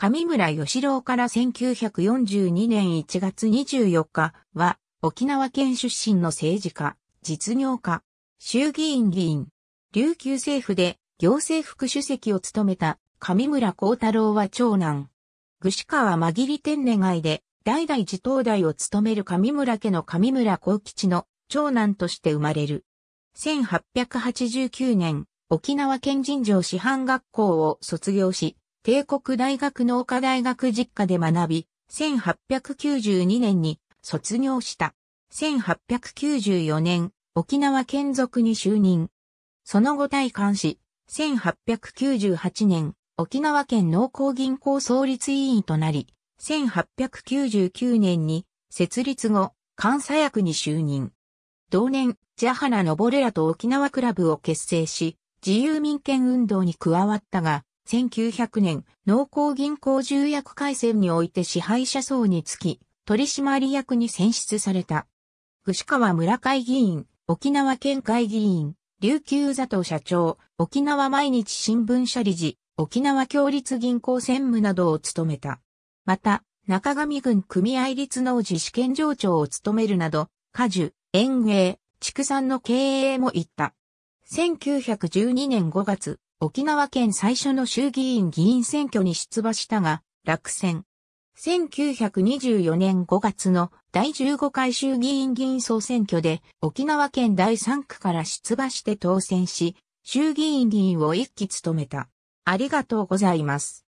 上村義郎から1942年1月24日は、沖縄県出身の政治家、実業家、衆議院議員、琉球政府で行政副主席を務めた上村光太郎は長男。具志川紛り天願いで代々自東大を務める上村家の上村光吉の長男として生まれる。1889年、沖縄県人情師範学校を卒業し、帝国大学農科大学実家で学び、1892年に卒業した。1894年、沖縄県属に就任。その後退官し、1898年、沖縄県農工銀行創立委員となり、1899年に設立後、監査役に就任。同年、ジャハナ・ノボレラと沖縄クラブを結成し、自由民権運動に加わったが、1900年、農工銀行重役改正において支配者層につき、取締役に選出された。串川村会議員、沖縄県会議員、琉球座頭社長、沖縄毎日新聞社理事、沖縄協立銀行専務などを務めた。また、中上郡組合立農事試験上長を務めるなど、果樹、園芸、畜産の経営も行った。1912年5月、沖縄県最初の衆議院議員選挙に出馬したが、落選。1924年5月の第15回衆議院議員総選挙で沖縄県第3区から出馬して当選し、衆議院議員を一期務めた。ありがとうございます。